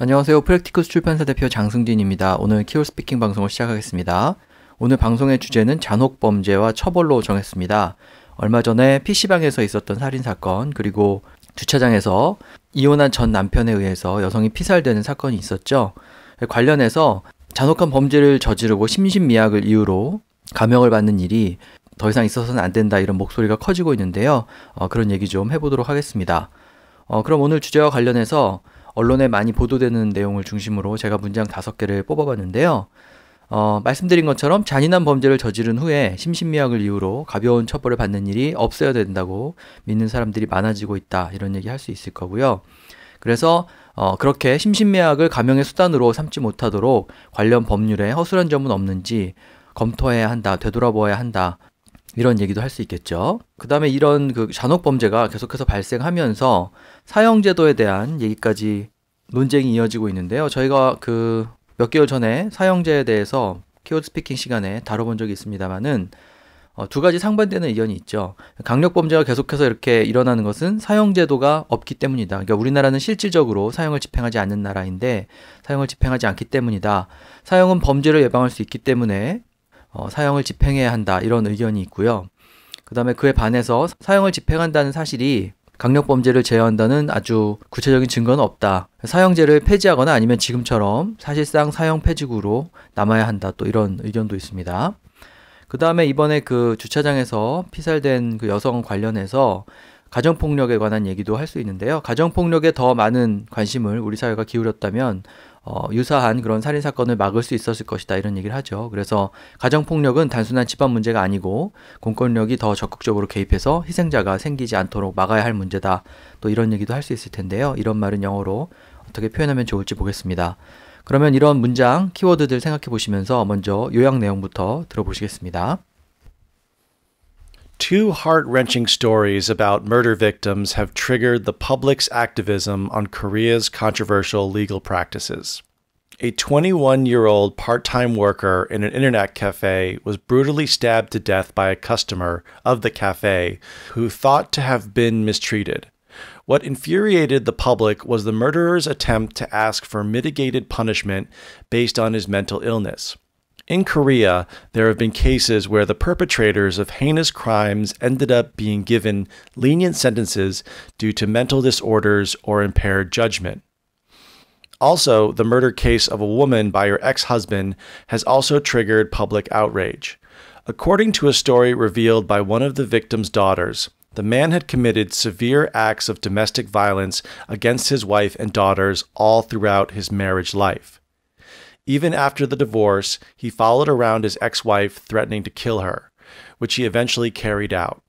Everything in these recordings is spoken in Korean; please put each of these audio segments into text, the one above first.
안녕하세요. 프랙티크스 출판사 대표 장승진입니다. 오늘 키오 스피킹 방송을 시작하겠습니다. 오늘 방송의 주제는 잔혹 범죄와 처벌로 정했습니다. 얼마 전에 PC방에서 있었던 살인 사건, 그리고 주차장에서 이혼한 전 남편에 의해서 여성이 피살되는 사건이 있었죠. 관련해서 잔혹한 범죄를 저지르고 심신미약을 이유로 감형을 받는 일이 더 이상 있어서는 안 된다 이런 목소리가 커지고 있는데요. 어, 그런 얘기 좀 해보도록 하겠습니다. 어, 그럼 오늘 주제와 관련해서 언론에 많이 보도되는 내용을 중심으로 제가 문장 다섯 개를 뽑아봤는데요. 어, 말씀드린 것처럼 잔인한 범죄를 저지른 후에 심신미약을 이유로 가벼운 처벌을 받는 일이 없어야 된다고 믿는 사람들이 많아지고 있다. 이런 얘기 할 수 있을 거고요. 그래서 어, 그렇게 심신미약을 감형의 수단으로 삼지 못하도록 관련 법률에 허술한 점은 없는지 검토해야 한다, 되돌아보아야 한다, 이런 얘기도 할 수 있겠죠. 그 다음에 이런 그 잔혹 범죄가 계속해서 발생하면서 사형제도에 대한 얘기까지 논쟁이 이어지고 있는데요. 저희가 그 몇 개월 전에 사형제에 대해서 키워드 스피킹 시간에 다뤄본 적이 있습니다만은 어, 두 가지 상반되는 의견이 있죠. 강력 범죄가 계속해서 이렇게 일어나는 것은 사형제도가 없기 때문이다. 그러니까 우리나라는 실질적으로 사형을 집행하지 않는 나라인데 사형을 집행하지 않기 때문이다. 사형은 범죄를 예방할 수 있기 때문에 어, 사형을 집행해야 한다 이런 의견이 있고요. 그다음에 그에 반해서 사형을 집행한다는 사실이 강력범죄를 제어한다는 아주 구체적인 증거는 없다. 사형제를 폐지하거나 아니면 지금처럼 사실상 사형 폐지구로 남아야 한다. 또 이런 의견도 있습니다. 그 다음에 이번에 그 주차장에서 피살된 그 여성 관련해서 가정폭력에 관한 얘기도 할 수 있는데요. 가정폭력에 더 많은 관심을 우리 사회가 기울였다면 어, 유사한 그런 살인 사건을 막을 수 있었을 것이다 이런 얘기를 하죠. 그래서 가정 폭력은 단순한 집안 문제가 아니고 공권력이 더 적극적으로 개입해서 희생자가 생기지 않도록 막아야 할 문제다. 또 이런 얘기도 할 수 있을 텐데요. 이런 말은 영어로 어떻게 표현하면 좋을지 보겠습니다. 그러면 이런 문장 키워드들 생각해 보시면서 먼저 요약 내용부터 들어보시겠습니다. Two heart wrenching stories about murder victims have triggered the public's activism on Korea's controversial legal practices. A 21 year old part time worker in an internet cafe was brutally stabbed to death by a customer of the cafe who thought to have been mistreated. What infuriated the public was the murderer's attempt to ask for mitigated punishment based on his mental illness. In Korea, there have been cases where the perpetrators of heinous crimes ended up being given lenient sentences due to mental disorders or impaired judgment. Also, the murder case of a woman by her ex husband has also triggered public outrage. According to a story revealed by one of the victim's daughters, the man had committed severe acts of domestic violence against his wife and daughters all throughout his marriage life. Even after the divorce, he followed around his ex wife, threatening to kill her, which he eventually carried out.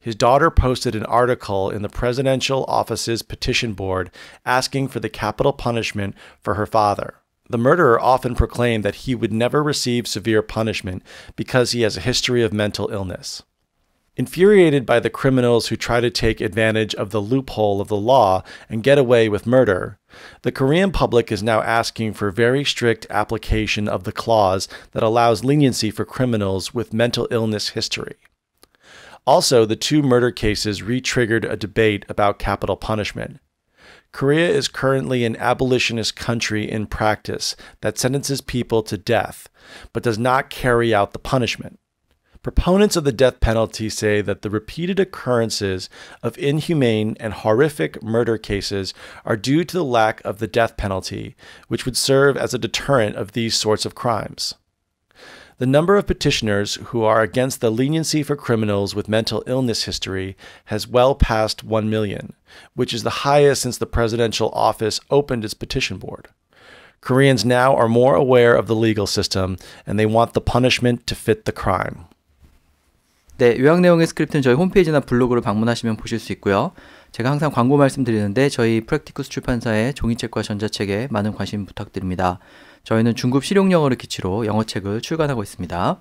His daughter posted an article in the presidential office's petition board asking for the capital punishment for her father. The murderer often proclaimed that he would never receive severe punishment because he has a history of mental illness. Infuriated by the criminals who try to take advantage of the loophole of the law and get away with murder, the Korean public is now asking for very strict application of the clause that allows leniency for criminals with mental illness history. Also, the two murder cases re triggered a debate about capital punishment. Korea is currently an abolitionist country in practice that sentences people to death, but does not carry out the punishment. Proponents of the death penalty say that the repeated occurrences of inhumane and horrific murder cases are due to the lack of the death penalty, which would serve as a deterrent of these sorts of crimes. The number of petitioners who are against the leniency for criminals with mental illness history has well passed 1 million, which is the highest since the presidential office opened its petition board. Koreans now are more aware of the legal system and they want the punishment to fit the crime. 네, 요약 내용의 스크립트는 저희 홈페이지나 블로그를 방문하시면 보실 수 있고요. 제가 항상 광고 말씀드리는데 저희 프랙티쿠스 출판사의 종이책과 전자책에 많은 관심 부탁드립니다. 저희는 중급 실용 영어를 기치로 영어책을 출간하고 있습니다.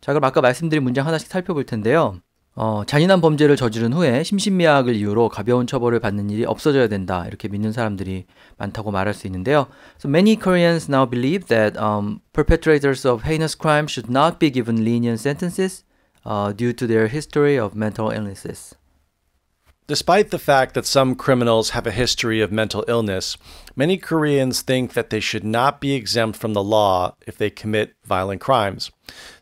자, 그럼 아까 말씀드린 문장 하나씩 살펴볼 텐데요. 어, 잔인한 범죄를 저지른 후에 심신미약을 이유로 가벼운 처벌을 받는 일이 없어져야 된다. 이렇게 믿는 사람들이 많다고 말할 수 있는데요. So many Koreans now believe that um, perpetrators of heinous crime should not be given lenient sentences uh, due to their history of mental illnesses. Despite the fact that some criminals have a history of mental illness, many Koreans think that they should not be exempt from the law if they commit violent crimes.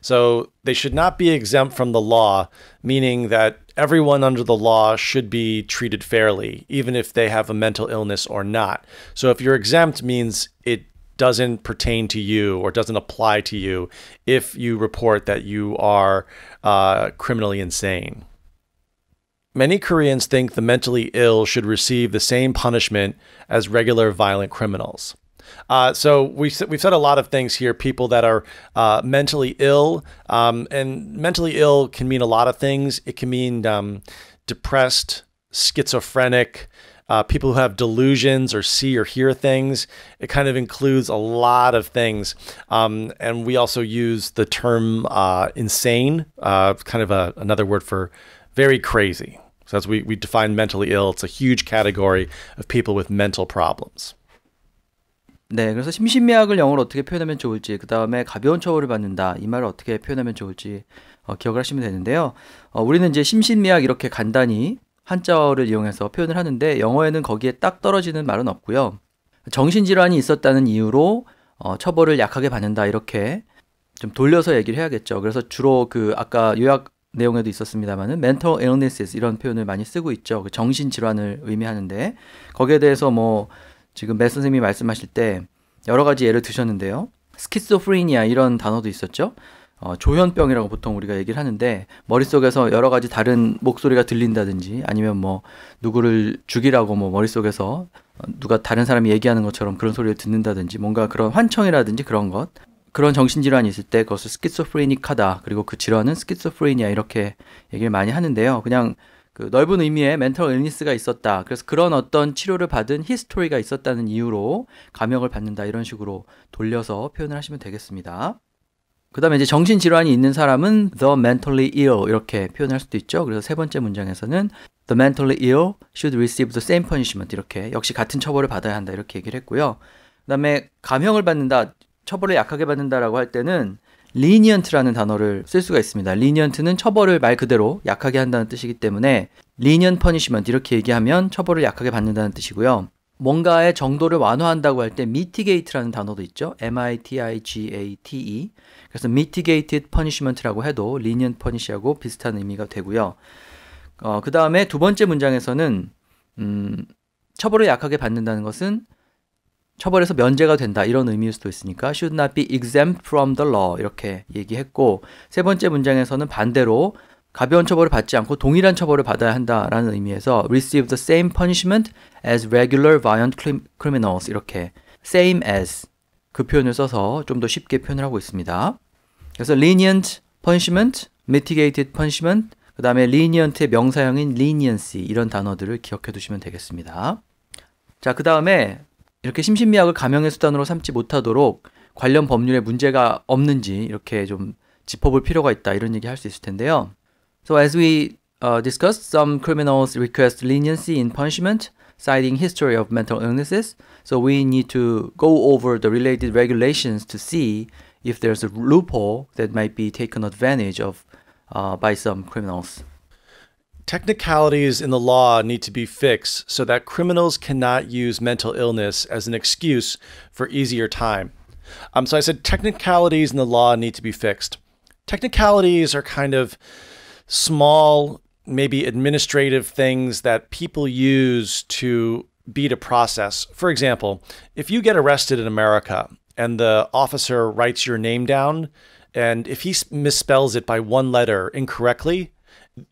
So they should not be exempt from the law, meaning that everyone under the law should be treated fairly, even if they have a mental illness or not. So if you're exempt means it doesn't pertain to you or doesn't apply to you if you report that you are uh, criminally insane. Many Koreans think the mentally ill should receive the same punishment as regular violent criminals. Uh, so we, we've said a lot of things here. People that are uh, mentally ill, um, and mentally ill can mean a lot of things. It can mean um, depressed, schizophrenic, uh, people who have delusions or see or hear things. It kind of includes a lot of things. Um, and we also use the term uh, insane, uh, kind of a, another word for very crazy. So as we, we define mentally ill. It's a huge category of people with mental problems. 네, 그래서 심신미약을 영어로 어떻게 표현하면 좋을지, 그 다음에 가벼운 처벌을 받는다 이 말을 어떻게 표현하면 좋을지 어, 기억을 하시면 되는데요. 어, 우리는 이제 심신미약 이렇게 간단히 한자어를 이용해서 표현을 하는데 영어에는 거기에 딱 떨어지는 말은 없고요. 정신질환이 있었다는 이유로 어, 처벌을 약하게 받는다 이렇게 좀 돌려서 얘기를 해야겠죠. 그래서 주로 그 아까 요약 내용에도 있었습니다만은 mental illnesses 이런 표현을 많이 쓰고 있죠. 그 정신 질환을 의미하는데 거기에 대해서 뭐 지금 매 선생님이 말씀하실 때 여러 가지 예를 드셨는데요. 스키스프레니아 이런 단어도 있었죠. 어, 조현병이라고 보통 우리가 얘기를 하는데 머릿속에서 여러 가지 다른 목소리가 들린다든지 아니면 뭐 누구를 죽이라고 뭐 머릿속에서 누가 다른 사람이 얘기하는 것처럼 그런 소리를 듣는다든지 뭔가 그런 환청이라든지 그런 것 그런 정신질환이 있을 때 그것을 스키스프레니카다 그리고 그 질환은 스키스프레니아 이렇게 얘기를 많이 하는데요 그냥 그 넓은 의미의 멘털일니스가 있었다. 그래서 그런 어떤 치료를 받은 히스토리가 있었다는 이유로 감형을 받는다. 이런 식으로 돌려서 표현을 하시면 되겠습니다. 그 다음에 이제 정신질환이 있는 사람은 the mentally ill 이렇게 표현할 수도 있죠. 그래서 세 번째 문장에서는 the mentally ill should receive the same punishment 이렇게 역시 같은 처벌을 받아야 한다 이렇게 얘기를 했고요. 그 다음에 감형을 받는다, 처벌을 약하게 받는다라고 할 때는 lenient라는 단어를 쓸 수가 있습니다. lenient는 처벌을 말 그대로 약하게 한다는 뜻이기 때문에 lenient punishment 이렇게 얘기하면 처벌을 약하게 받는다는 뜻이고요. 뭔가의 정도를 완화한다고 할 때 mitigate라는 단어도 있죠. m i t i g a t e 그래서 mitigated punishment라고 해도 lenient punish하고 비슷한 의미가 되고요. 어, 그 다음에 두 번째 문장에서는 음, 처벌을 약하게 받는다는 것은 처벌에서 면제가 된다 이런 의미일 수도 있으니까 should not be exempt from the law 이렇게 얘기했고 세 번째 문장에서는 반대로 가벼운 처벌을 받지 않고 동일한 처벌을 받아야 한다라는 의미에서 receive the same punishment as regular violent criminals 이렇게 same as 그 표현을 써서 좀 더 쉽게 표현을 하고 있습니다. 그래서 lenient punishment, mitigated punishment, 그 다음에 lenient의 명사형인 leniency 이런 단어들을 기억해 두시면 되겠습니다. 자, 그 다음에 이렇게 심신미약을 감형의 수단으로 삼지 못하도록 관련 법률에 문제가 없는지 이렇게 좀 짚어볼 필요가 있다 이런 얘기 할 수 있을 텐데요. So as we uh, discussed, some criminals request leniency in punishment, citing history of mental illnesses. So we need to go over the related regulations to see if there's a loophole that might be taken advantage of uh, by some criminals. Technicalities in the law need to be fixed so that criminals cannot use mental illness as an excuse for easier time. Um, so I said technicalities in the law need to be fixed. Technicalities are kind of small, maybe administrative things that people use to be a process. For example, if you get arrested in America and the officer writes your name down, and if he misspells it by one letter incorrectly,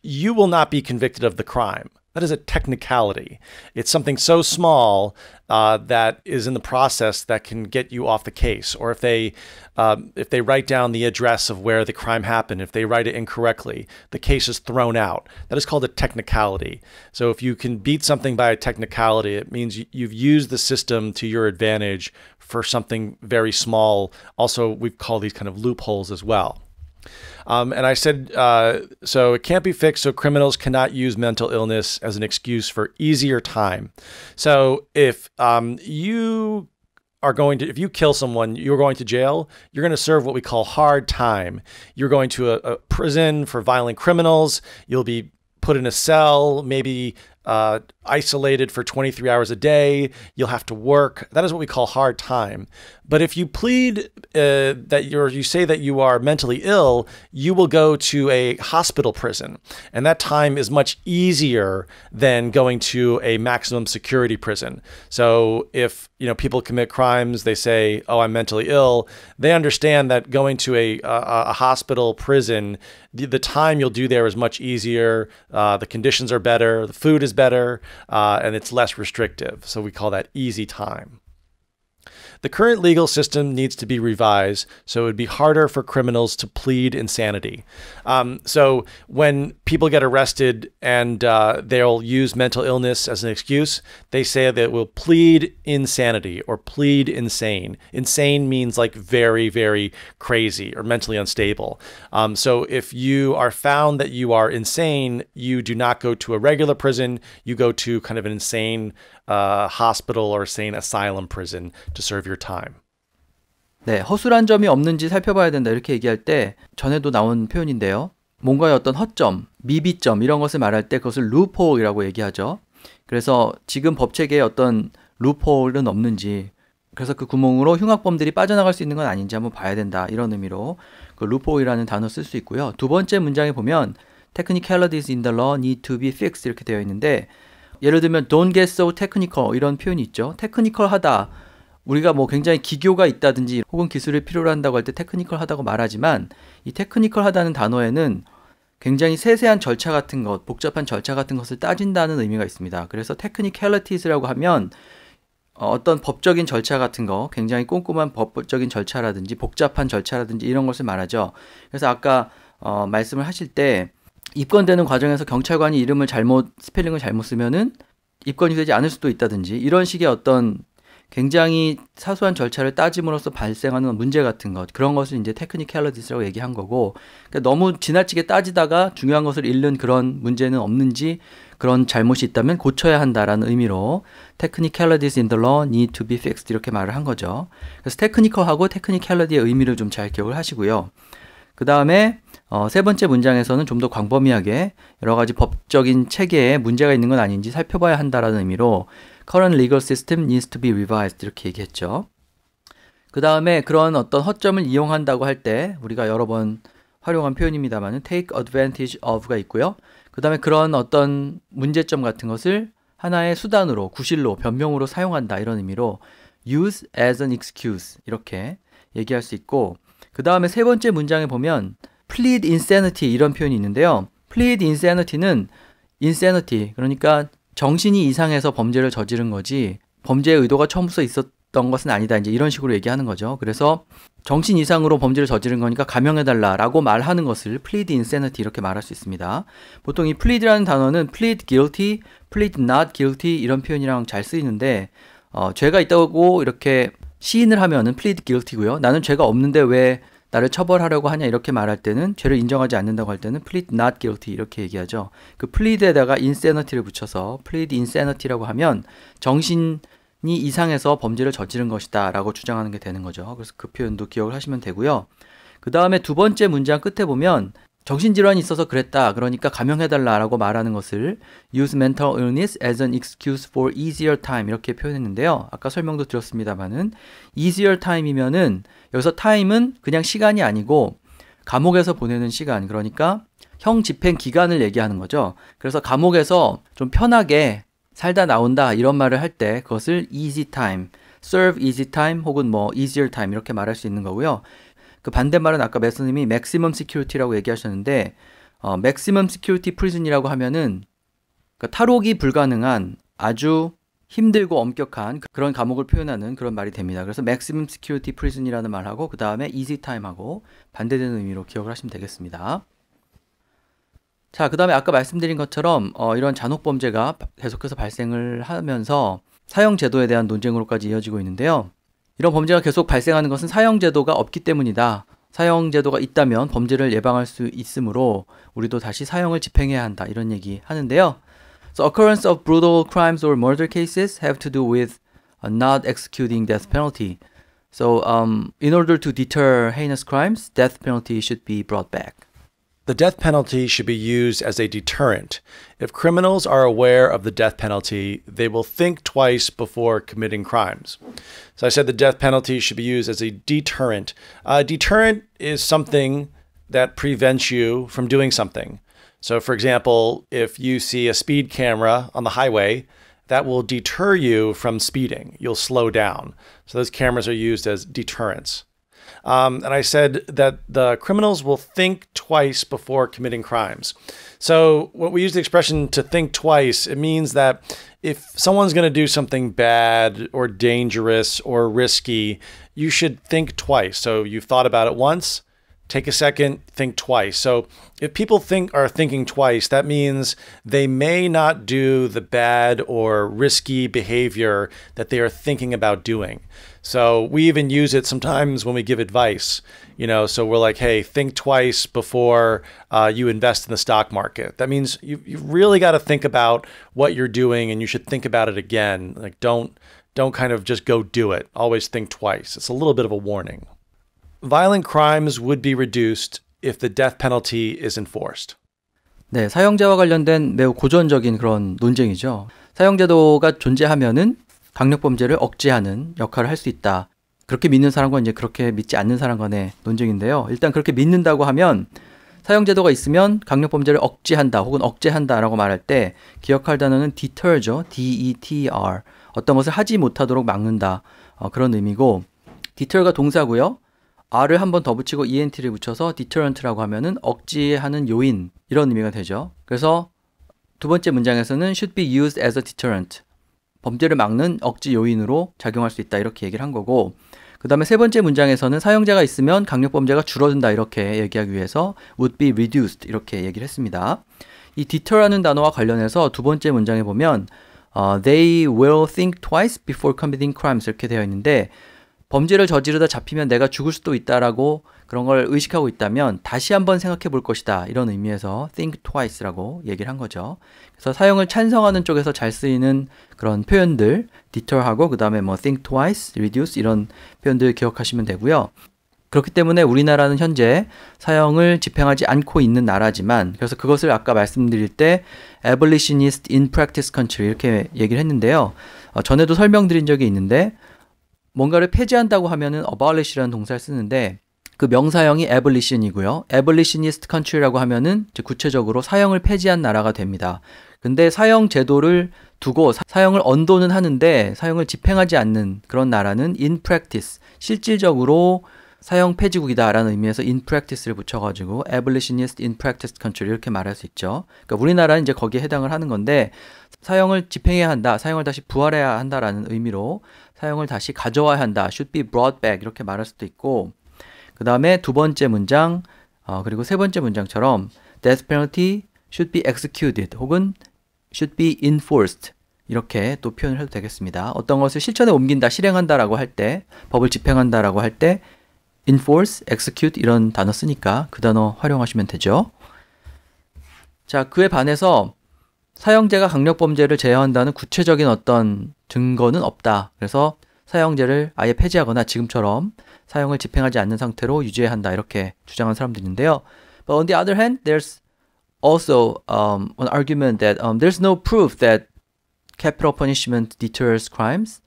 you will not be convicted of the crime. That is a technicality. It's something so small uh, that is in the process that can get you off the case. Or if they um, if they write down the address of where the crime happened, if they write it incorrectly, the case is thrown out. That is called a technicality. So if you can beat something by a technicality, it means you've used the system to your advantage for something very small. Also, we call these kind of loopholes as well. Um, and I said, uh, so it can't be fixed, so criminals cannot use mental illness as an excuse for easier time. So if um, you are going to, if you kill someone, you're going to jail, you're going to serve what we call hard time. You're going to a, a prison for violent criminals, you'll be put in a cell, maybe uh, isolated for 23 hours a day, you'll have to work. That is what we call hard time. But if you plead uh, that you're, you say that you are mentally ill, you will go to a hospital prison. And that time is much easier than going to a maximum security prison. So if, you know, people commit crimes, they say, oh, I'm mentally ill. They understand that going to a, a, a hospital prison, the, the, time you'll do there is much easier. Uh, the conditions are better. The food is better uh, and it's less restrictive. So we call that easy time. The current legal system needs to be revised so it would be harder for criminals to plead insanity. Um, so when people get arrested and uh, they'll use mental illness as an excuse, they say that will plead insanity or plead insane. Insane means like very, very crazy or mentally unstable. Um, so if you are found that you are insane, you do not go to a regular prison. You go to kind of an insane uh, hospital or say an asylum prison to serve your time. 네, 허술한 점이 없는지 살펴봐야 된다 이렇게 얘기할 때 전에도 나온 표현인데요. 뭔가의 어떤 허점, 미비점 이런 것을 말할 때 그것을 루포이라고 얘기하죠. 그래서 지금 법체계에 어떤 루포홀은 없는지 그래서 그 구멍으로 흉악범들이 빠져나갈 수 있는 건 아닌지 한번 봐야 된다 이런 의미로 그루포이라는 단어 쓸 수 있고요. 두 번째 문장에 보면 테크니컬러디스 인달러 need to be fixed 이렇게 되어 있는데 예를 들면 don't get so technical 이런 표현이 있죠. 테크니컬하다. 우리가 뭐 굉장히 기교가 있다든지 혹은 기술을 필요로 한다고 할 때 테크니컬하다고 말하지만 이 테크니컬하다는 단어에는 굉장히 세세한 절차 같은 것, 복잡한 절차 같은 것을 따진다는 의미가 있습니다. 그래서 테크니컬리티즈라고 하면 어떤 법적인 절차 같은 거, 굉장히 꼼꼼한 법적인 절차라든지 복잡한 절차라든지 이런 것을 말하죠. 그래서 아까 어, 말씀을 하실 때 입건되는 과정에서 경찰관이 이름을 잘못 스펠링을 잘못 쓰면은 입건이 되지 않을 수도 있다든지 이런 식의 어떤 굉장히 사소한 절차를 따짐으로써 발생하는 문제 같은 것 그런 것을 이제 테크니컬러디스라고 얘기한 거고 그러니까 너무 지나치게 따지다가 중요한 것을 잃는 그런 문제는 없는지 그런 잘못이 있다면 고쳐야 한다라는 의미로 테크니 h 러디스인 l 러 니투 비 픽스 이렇게 말을 한 거죠. 그래서 테크니컬하고 테크니컬러디의 의미를 좀 잘 기억을 하시고요. 그 다음에 어, 세 번째 문장에서는 좀 더 광범위하게 여러 가지 법적인 체계에 문제가 있는 건 아닌지 살펴봐야 한다라는 의미로 current legal system needs to be revised 이렇게 얘기했죠. 그 다음에 그런 어떤 허점을 이용한다고 할 때 우리가 여러 번 활용한 표현입니다만 take advantage of가 있고요. 그 다음에 그런 어떤 문제점 같은 것을 하나의 수단으로, 구실로, 변명으로 사용한다 이런 의미로 use as an excuse 이렇게 얘기할 수 있고 그 다음에 세 번째 문장에 보면 plead insanity 이런 표현이 있는데요. plead insanity는 insanity 그러니까 정신이 이상해서 범죄를 저지른 거지 범죄의 의도가 처음부터 있었던 것은 아니다 이제 이런 식으로 얘기하는 거죠. 그래서 정신 이상으로 범죄를 저지른 거니까 감형해달라라고 말하는 것을 plead insanity 이렇게 말할 수 있습니다. 보통 이 plead라는 단어는 plead guilty, plead not guilty 이런 표현이랑 잘 쓰이는데 어, 죄가 있다고 이렇게 시인을 하면은 plead guilty고요. 나는 죄가 없는데 왜 나를 처벌하려고 하냐 이렇게 말할 때는 죄를 인정하지 않는다고 할 때는 plead not guilty 이렇게 얘기하죠. 그 plead에다가 insanity를 붙여서 plead insanity라고 하면 정신이 이상해서 범죄를 저지른 것이다라고 주장하는 게 되는 거죠. 그래서 그 표현도 기억을 하시면 되고요. 그 다음에 두 번째 문장 끝에 보면 정신질환이 있어서 그랬다. 그러니까 감형해달라라고 말하는 것을 use mental illness as an excuse for easier time 이렇게 표현했는데요. 아까 설명도 드렸습니다만은 easier time이면은 여기서 time은 그냥 시간이 아니고 감옥에서 보내는 시간 그러니까 형 집행 기간을 얘기하는 거죠. 그래서 감옥에서 좀 편하게 살다 나온다 이런 말을 할 때 그것을 easy time, serve easy time 혹은 뭐 easier time 이렇게 말할 수 있는 거고요. 그 반대말은 아까 메스님이 맥시멈 시큐리티라고 얘기하셨는데 어, 맥시멈 시큐리티 프리즌이라고 하면은 그 탈옥이 불가능한 아주 힘들고 엄격한 그, 그런 감옥을 표현하는 그런 말이 됩니다. 그래서 맥시멈 시큐리티 프리즌이라는 말하고 그 다음에 이지 타임하고 반대되는 의미로 기억을 하시면 되겠습니다. 자, 그 다음에 아까 말씀드린 것처럼 어, 이런 잔혹 범죄가 계속해서 발생을 하면서 사형 제도에 대한 논쟁으로까지 이어지고 있는데요. 이런 범죄가 계속 발생하는 것은 사형제도가 없기 때문이다. 사형제도가 있다면 범죄를 예방할 수 있으므로 우리도 다시 사형을 집행해야 한다. 이런 얘기 하는데요. So occurrence of brutal crimes or murder cases have to do with not executing death penalty. So um, in order to deter heinous crimes, death penalty should be brought back. The death penalty should be used as a deterrent. If criminals are aware of the death penalty, they will think twice before committing crimes. So I said the death penalty should be used as a deterrent. Uh, deterrent is something that prevents you from doing something. So, for example, if you see a speed camera on the highway, that will deter you from speeding. You'll slow down. So, those cameras are used as deterrents. Um, and I said that the criminals will think twice before committing crimes. So when we use the expression to think twice, it means that if someone's going to do something bad or dangerous or risky, you should think twice. So you've thought about it once, take a second, think twice. So if people think are thinking twice, that means they may not do the bad or risky behavior that they are thinking about doing. So we even use it sometimes when we give advice, you know. So we're like, hey, think twice before uh, you invest in the stock market. That means you you really got to think about what you're doing, and you should think about it again. Like, don't don't kind of just go do it. Always think twice. It's a little bit of a warning. Violent crimes would be reduced if the death penalty is enforced. 네, 사형제와 관련된 매우 고전적인 그런 논쟁이죠. 사형제도가 존재하면은 강력 범죄를 억제하는 역할을 할 수 있다. 그렇게 믿는 사람과 이제 그렇게 믿지 않는 사람 간의 논쟁인데요. 일단 그렇게 믿는다고 하면 사용제도가 있으면 강력 범죄를 억제한다 혹은 억제한다라고 말할 때 기억할 단어는 deter죠. D-E-T-R. E 어떤 것을 하지 못하도록 막는다. 어, 그런 의미고 deter가 동사고요. R을 한번 더 붙이고 ENT를 붙여서 deterrent라고 하면은 억제하는 요인 이런 의미가 되죠. 그래서 두 번째 문장에서는 should be used as a deterrent. 범죄를 막는 억지 요인으로 작용할 수 있다 이렇게 얘기를 한 거고 그 다음에 세 번째 문장에서는 사용자가 있으면 강력범죄가 줄어든다 이렇게 얘기하기 위해서 would be reduced 이렇게 얘기를 했습니다. 이 deter라는 단어와 관련해서 두 번째 문장에 보면 어, they will think twice before committing crimes 이렇게 되어 있는데 범죄를 저지르다 잡히면 내가 죽을 수도 있다라고 그런 걸 의식하고 있다면 다시 한번 생각해 볼 것이다. 이런 의미에서 think twice라고 얘기를 한 거죠. 그래서 사용을 찬성하는 쪽에서 잘 쓰이는 그런 표현들 deter하고 그다음에 뭐 think twice, reduce 이런 표현들 기억하시면 되고요. 그렇기 때문에 우리나라는 현재 사형을 집행하지 않고 있는 나라지만 그래서 그것을 아까 말씀드릴 때 abolitionist in practice country 이렇게 얘기를 했는데요. 어, 전에도 설명드린 적이 있는데 뭔가를 폐지한다고 하면은 abolish라는 동사를 쓰는데 그 명사형이 abolition이고요. abolitionist country라고 하면은 구체적으로 사형을 폐지한 나라가 됩니다. 근데 사형 제도를 두고 사형을 언도는 하는데 사형을 집행하지 않는 그런 나라는 in practice 실질적으로 사형 폐지국이다라는 의미에서 in practice를 붙여가지고 abolitionist in practice country 이렇게 말할 수 있죠. 그러니까 우리나라는 이제 거기에 해당을 하는 건데 사형을 집행해야 한다, 사형을 다시 부활해야 한다라는 의미로 사용을 다시 가져와야 한다. should be brought back 이렇게 말할 수도 있고 그 다음에 두 번째 문장 어, 그리고 세 번째 문장처럼 death penalty should be executed 혹은 should be enforced 이렇게 또 표현을 해도 되겠습니다. 어떤 것을 실천에 옮긴다, 실행한다라고 할 때, 법을 집행한다라고 할 때, enforce, execute 이런 단어 쓰니까 그 단어 활용하시면 되죠. 자, 그에 반해서 사형제가 강력범죄를 제어한다는 구체적인 어떤 증거는 없다. 그래서 사형제를 아예 폐지하거나 지금처럼 사형을 집행하지 않는 상태로 유지해야 한다. 이렇게 주장한 사람도 있는데요. But on the other hand, there's also um, an argument that um, there's no proof that capital punishment deters crimes.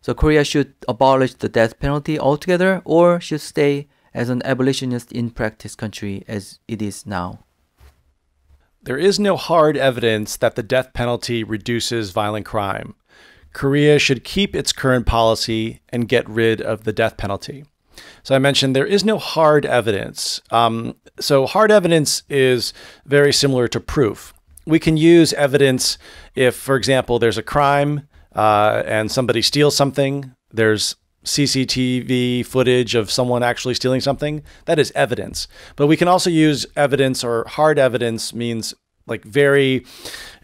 So Korea should abolish the death penalty altogether or should stay as an abolitionist in practice country as it is now. There is no hard evidence that the death penalty reduces violent crime. Korea should keep its current policy and get rid of the death penalty. So I mentioned there is no hard evidence. Um, so hard evidence is very similar to proof. We can use evidence if, for example, there's a crime uh, and somebody steals something. There's CCTV footage of someone actually stealing something. That is evidence. But we can also use evidence or hard evidence means like very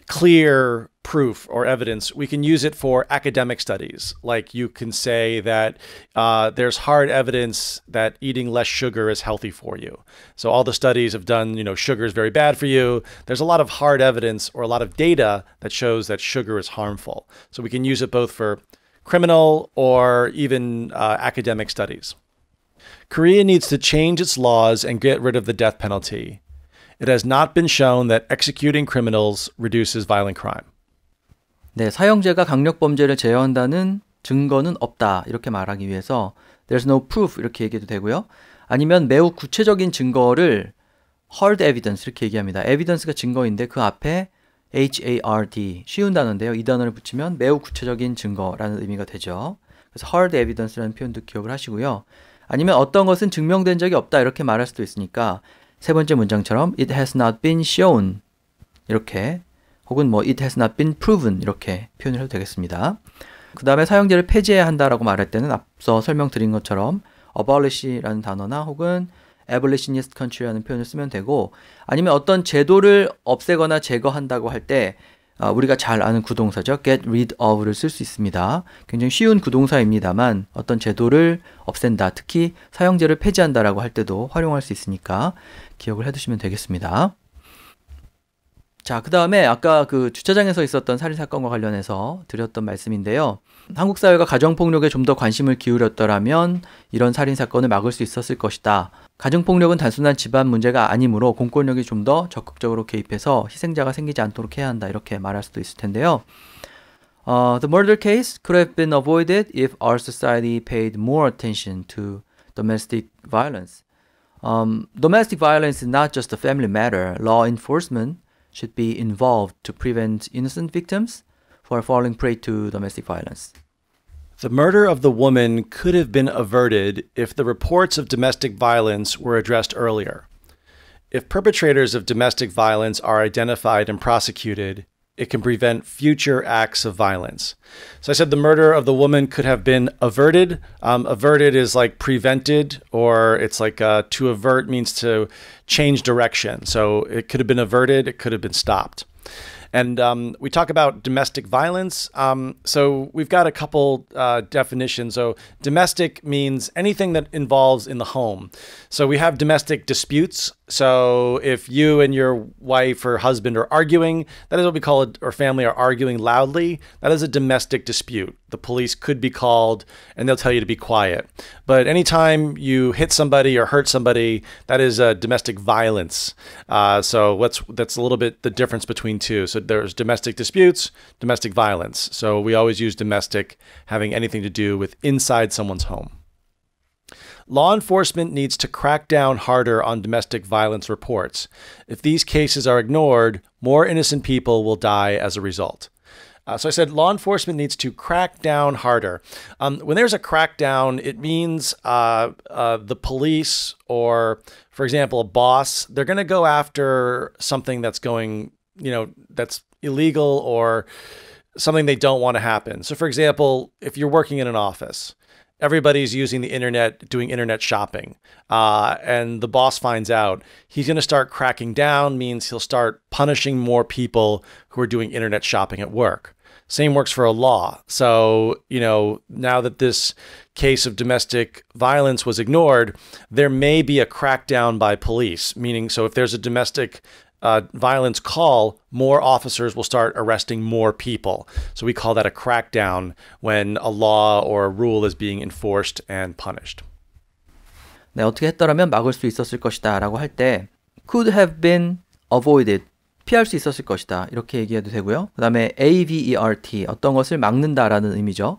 clear proof or evidence, we can use it for academic studies. Like you can say that uh, there's hard evidence that eating less sugar is healthy for you. So all the studies have done, you know, sugar is very bad for you. There's a lot of hard evidence or a lot of data that shows that sugar is harmful. So we can use it both for criminal or even uh, academic studies. Korea needs to change its laws and get rid of the death penalty. It has not been shown that executing criminals reduces violent crime. 네, 사형제가 강력 범죄를 제어한다는 증거는 없다 이렇게 말하기 위해서 there's no proof 이렇게 얘기해도 되고요. 아니면 매우 구체적인 증거를 hard evidence 이렇게 얘기합니다. evidence가 증거인데 그 앞에 hard 쉬운 단어인데요. 이 단어를 붙이면 매우 구체적인 증거라는 의미가 되죠. 그래서 hard evidence라는 표현도 기억을 하시고요. 아니면 어떤 것은 증명된 적이 없다 이렇게 말할 수도 있으니까 세 번째 문장처럼 it has not been shown 이렇게 혹은 뭐 it has not been proven 이렇게 표현을 해도 되겠습니다. 그 다음에 사용제를 폐지해야 한다라고 말할 때는 앞서 설명드린 것처럼 abolish라는 단어나 혹은 abolitionist country라는 표현을 쓰면 되고 아니면 어떤 제도를 없애거나 제거한다고 할때 아, 우리가 잘 아는 구동사죠. get rid of를 쓸 수 있습니다. 굉장히 쉬운 구동사입니다만 어떤 제도를 없앤다, 특히 사용제를 폐지한다라고 할 때도 활용할 수 있으니까 기억을 해두시면 되겠습니다. 자, 그 다음에 아까 그 주차장에서 있었던 살인 사건과 관련해서 드렸던 말씀인데요. 한국 사회가 가정폭력에 좀 더 관심을 기울였더라면 이런 살인 사건을 막을 수 있었을 것이다. 가정폭력은 단순한 집안 문제가 아니므로 공권력이 좀 더 적극적으로 개입해서 희생자가 생기지 않도록 해야 한다. 이렇게 말할 수도 있을 텐데요. Uh, the murder case could have been avoided if our society paid more attention to domestic violence. Um, domestic violence is not just a family matter. Law enforcement should be involved to prevent innocent victims from falling prey to domestic violence. The murder of the woman could have been averted if the reports of domestic violence were addressed earlier. If perpetrators of domestic violence are identified and prosecuted, it can prevent future acts of violence. So I said the murder of the woman could have been averted. Um, averted is like prevented, or it's like uh, to avert means to change direction. So it could have been averted, it could have been stopped. And um, we talk about domestic violence. Um, so we've got a couple uh, definitions. So domestic means anything that involves in the home. So we have domestic disputes. So if you and your wife or husband are arguing, that is what we call it, or family are arguing loudly. That is a domestic dispute. The police could be called and they'll tell you to be quiet. But anytime you hit somebody or hurt somebody, that is a domestic violence. Uh, so what's that's a little bit the difference between two. So there's domestic disputes, domestic violence. So we always use domestic having anything to do with inside someone's home. Law enforcement needs to crack down harder on domestic violence reports. If these cases are ignored, more innocent people will die as a result. Uh, so I said law enforcement needs to crack down harder. Um, when there's a crackdown, it means uh, uh, the police or, for example, a boss, they're going to go after something that's going, you know, that's illegal or something they don't want to happen. So, for example, if you're working in an office, everybody's using the internet, doing internet shopping, uh, and the boss finds out, he's going to start cracking down, means he'll start punishing more people who are doing internet shopping at work. Same works for a law. So, you know, now that this case of domestic violence was ignored, there may be a crackdown by police, meaning, so if there's a domestic uh, violence call, more officers will start arresting more people. So we call that a crackdown when a law or a rule is being enforced and punished. 네, 어떻게 했더라면 막을 수 있었을 것이다라고 라고 할때 could have been avoided 피할 수 있었을 것이다 이렇게 얘기해도 되고요 그 다음에 avert 어떤 것을 막는다라는 의미죠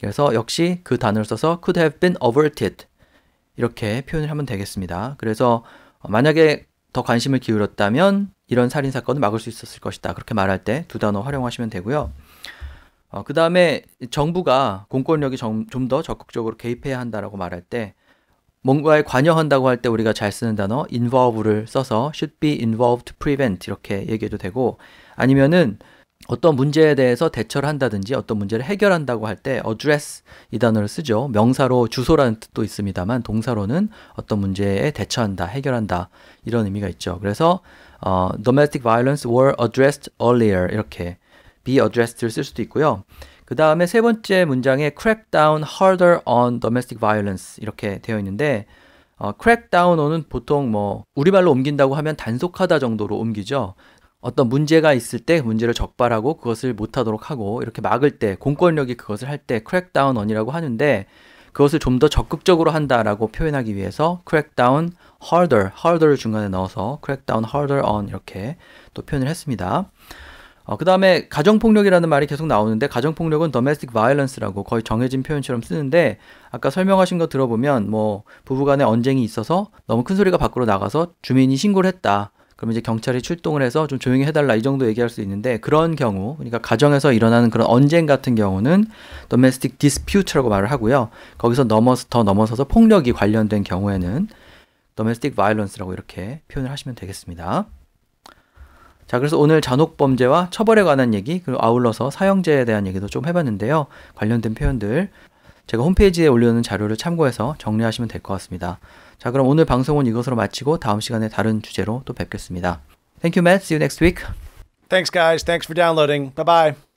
그래서 역시 그 단어를 써서 could have been averted 이렇게 표현을 하면 되겠습니다 그래서 만약에 더 관심을 기울였다면 이런 살인 사건을 막을 수 있었을 것이다. 그렇게 말할 때 두 단어 활용하시면 되고요. 어, 그 다음에 정부가 공권력이 좀 더 적극적으로 개입해야 한다라고 말할 때 뭔가에 관여한다고 할 때 우리가 잘 쓰는 단어 involve를 써서 should be involved to prevent 이렇게 얘기해도 되고 아니면은 어떤 문제에 대해서 대처를 한다든지 어떤 문제를 해결한다고 할 때 address 이 단어를 쓰죠. 명사로 주소라는 뜻도 있습니다만 동사로는 어떤 문제에 대처한다, 해결한다 이런 의미가 있죠. 그래서 어, domestic violence were addressed earlier 이렇게 be addressed를 쓸 수도 있고요. 그 다음에 세 번째 문장에 crack down harder on domestic violence 이렇게 되어 있는데 어, crack down on은 보통 뭐 우리말로 옮긴다고 하면 단속하다 정도로 옮기죠. 어떤 문제가 있을 때 문제를 적발하고 그것을 못하도록 하고 이렇게 막을 때 공권력이 그것을 할 때 크랙다운 언이라고 하는데 그것을 좀 더 적극적으로 한다라고 표현하기 위해서 크랙다운 harder, harder를 중간에 넣어서 크랙다운 harder on 이렇게 또 표현을 했습니다. 어, 그 다음에 가정폭력이라는 말이 계속 나오는데 가정폭력은 domestic violence라고 거의 정해진 표현처럼 쓰는데 아까 설명하신 거 들어보면 뭐 부부간에 언쟁이 있어서 너무 큰 소리가 밖으로 나가서 주민이 신고를 했다. 그러면 이제 경찰이 출동을 해서 좀 조용히 해달라 이 정도 얘기할 수 있는데 그런 경우 그러니까 가정에서 일어나는 그런 언쟁 같은 경우는 domestic dispute라고 말을 하고요. 거기서 넘어서 더 넘어서서 폭력이 관련된 경우에는 domestic violence라고 이렇게 표현을 하시면 되겠습니다. 자, 그래서 오늘 잔혹 범죄와 처벌에 관한 얘기 그리고 아울러서 사형제에 대한 얘기도 좀 해봤는데요. 관련된 표현들 제가 홈페이지에 올려놓은 자료를 참고해서 정리하시면 될 것 같습니다. 자, 그럼 오늘 방송은 이것으로 마치고 다음 시간에 다른 주제로 또 뵙겠습니다. Thank you, Matt. See you next week. Thanks, guys. Thanks for downloading. Bye bye.